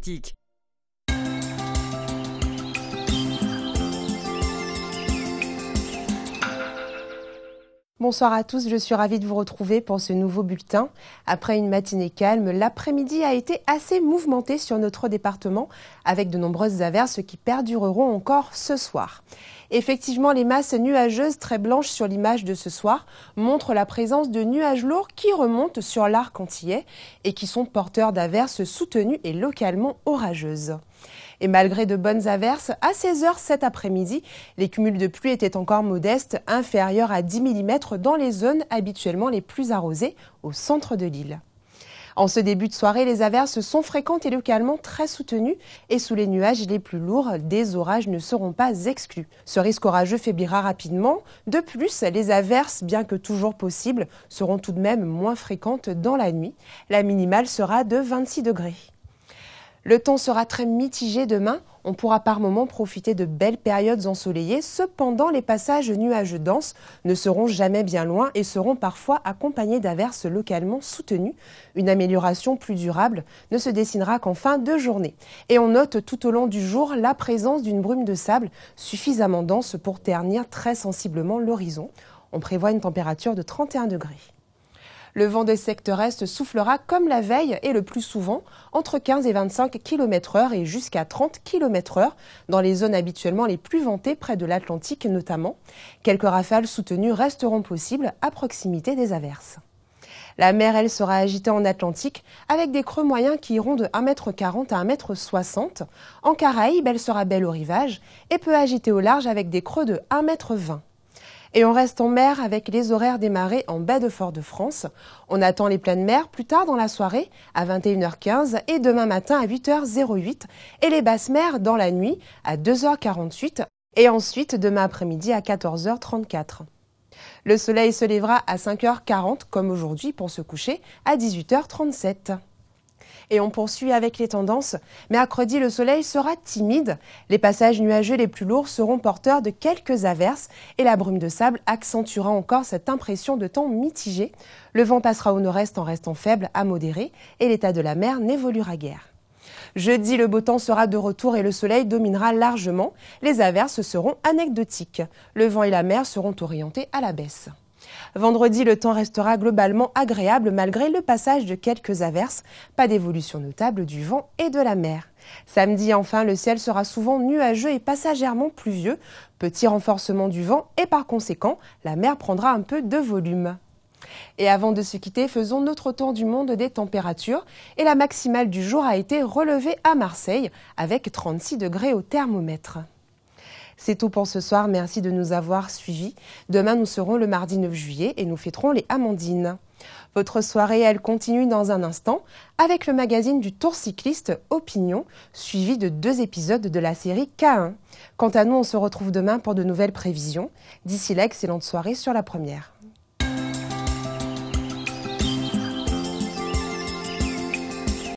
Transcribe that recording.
тик Bonsoir à tous, je suis ravie de vous retrouver pour ce nouveau bulletin. Après une matinée calme, l'après-midi a été assez mouvementé sur notre département avec de nombreuses averses qui perdureront encore ce soir. Effectivement, les masses nuageuses très blanches sur l'image de ce soir montrent la présence de nuages lourds qui remontent sur l'arc antillais et qui sont porteurs d'averses soutenues et localement orageuses. Et malgré de bonnes averses, à 16 h cet après-midi, les cumuls de pluie étaient encore modestes, inférieurs à 10 mm dans les zones habituellement les plus arrosées au centre de l'île. En ce début de soirée, les averses sont fréquentes et localement très soutenues. Et sous les nuages les plus lourds, des orages ne seront pas exclus. Ce risque orageux faiblira rapidement. De plus, les averses, bien que toujours possibles, seront tout de même moins fréquentes dans la nuit. La minimale sera de 26 degrés. Le temps sera très mitigé demain. On pourra par moments profiter de belles périodes ensoleillées. Cependant, les passages nuages denses ne seront jamais bien loin et seront parfois accompagnés d'averses localement soutenues. Une amélioration plus durable ne se dessinera qu'en fin de journée. Et on note tout au long du jour la présence d'une brume de sable suffisamment dense pour ternir très sensiblement l'horizon. On prévoit une température de 31 degrés. Le vent des secteurs est soufflera comme la veille et le plus souvent entre 15 et 25 km heure et jusqu'à 30 km heure dans les zones habituellement les plus ventées près de l'Atlantique notamment. Quelques rafales soutenues resteront possibles à proximité des averses. La mer, elle, sera agitée en Atlantique avec des creux moyens qui iront de 1m40 à 1m60. En Caraïbe, elle sera belle au rivage et peut agiter au large avec des creux de 1m20. Et on reste en mer avec les horaires des marées en baie de Fort-de-France. On attend les pleines mers plus tard dans la soirée à 21h15 et demain matin à 8h08 et les basses mers dans la nuit à 2h48 et ensuite demain après-midi à 14h34. Le soleil se lèvera à 5h40 comme aujourd'hui pour se coucher à 18h37. Et on poursuit avec les tendances. Mercredi, le soleil sera timide. Les passages nuageux les plus lourds seront porteurs de quelques averses et la brume de sable accentuera encore cette impression de temps mitigé. Le vent passera au nord-est en restant faible à modéré et l'état de la mer n'évoluera guère. Jeudi, le beau temps sera de retour et le soleil dominera largement. Les averses seront anecdotiques. Le vent et la mer seront orientés à la baisse. Vendredi, le temps restera globalement agréable malgré le passage de quelques averses. Pas d'évolution notable du vent et de la mer. Samedi, enfin, le ciel sera souvent nuageux et passagèrement pluvieux. Petit renforcement du vent et par conséquent, la mer prendra un peu de volume. Et avant de se quitter, faisons notre temps du monde des températures. Et la maximale du jour a été relevée à Marseille avec 36 degrés au thermomètre. C'est tout pour ce soir. Merci de nous avoir suivis. Demain, nous serons le mardi 9 juillet et nous fêterons les Amandines. Votre soirée, elle continue dans un instant avec le magazine du Tour cycliste Opinion, suivi de deux épisodes de la série K1. Quant à nous, on se retrouve demain pour de nouvelles prévisions. D'ici là, excellente soirée sur la première.